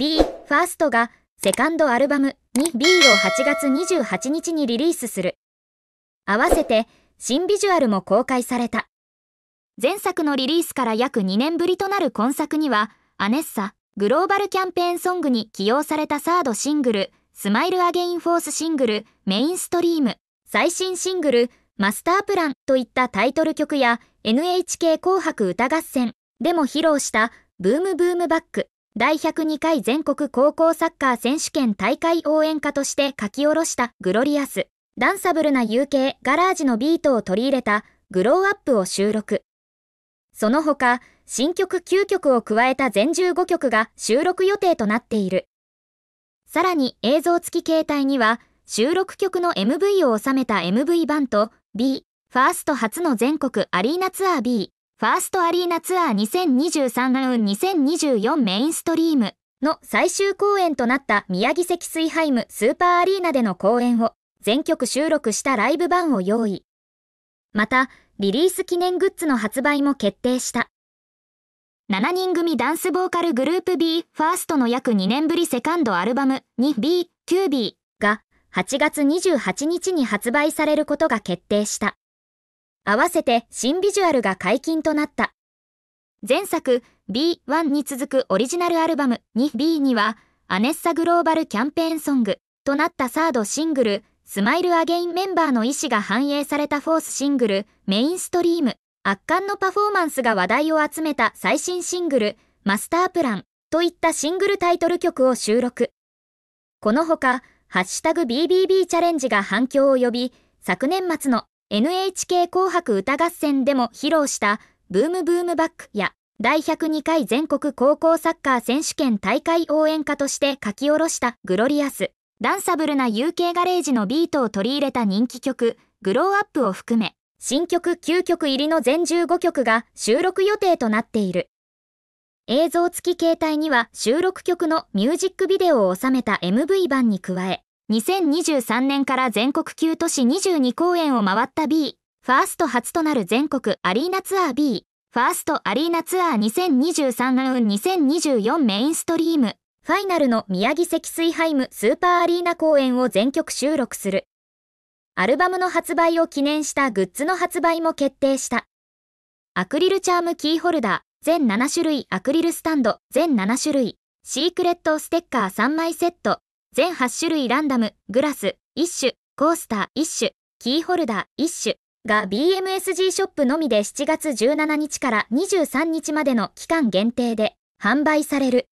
b ファーストがセカンドアルバムに b を8月28日にリリースする。合わせて新ビジュアルも公開された。前作のリリースから約2年ぶりとなる今作には、アネッサ、グローバルキャンペーンソングに起用されたサードシングル、スマイルアゲインフォースシングル、メインストリーム、最新シングル、マスタープランといったタイトル曲や、NHK 紅白歌合戦でも披露した、ブームブームバック、第102回全国高校サッカー選手権大会応援歌として書き下ろしたグロリアス。ダンサブルな UK ガラージのビートを取り入れたグローアップを収録。その他、新曲9曲を加えた全15曲が収録予定となっている。さらに映像付き携帯には収録曲の MV を収めた MV 版と B、ファースト初の全国アリーナツアー B、ファーストアリーナツアー2023 2024メインストリームの最終公演となった宮城関水ハイムスーパーアリーナでの公演を全曲収録したライブ版を用意。また、リリース記念グッズの発売も決定した。7人組ダンスボーカルグループ b ファーストの約2年ぶりセカンドアルバム 2B、9B が8月28日に発売されることが決定した。合わせて新ビジュアルが解禁となった。前作 B1 に続くオリジナルアルバム 2B にはアネッサグローバルキャンペーンソングとなったサードシングルスマイルアゲインメンバーの意思が反映されたフォースシングルメインストリーム圧巻のパフォーマンスが話題を集めた最新シングルマスタープランといったシングルタイトル曲を収録。このほか、ハッシュタグ BBB チャレンジが反響を呼び、昨年末の NHK 紅白歌合戦でも披露したブームブームバックや第102回全国高校サッカー選手権大会応援歌として書き下ろしたグロリアス、ダンサブルな UK ガレージのビートを取り入れた人気曲、グローアップを含め、新曲9曲入りの全15曲が収録予定となっている。映像付き携帯には収録曲のミュージックビデオを収めた MV 版に加え、2023年から全国9都市22公演を回った B、ファースト初となる全国アリーナツアー B、ファーストアリーナツアー2023ラウン2024メインストリーム、ファイナルの宮城積水ハイムスーパーアリーナ公演を全曲収録する。アルバムの発売を記念したグッズの発売も決定した。アクリルチャームキーホルダー、全7種類アクリルスタンド、全7種類、シークレットステッカー3枚セット、全8種類ランダム、グラス、一種、コースター、一種、キーホルダー、一種が BMSG ショップのみで7月17日から23日までの期間限定で販売される。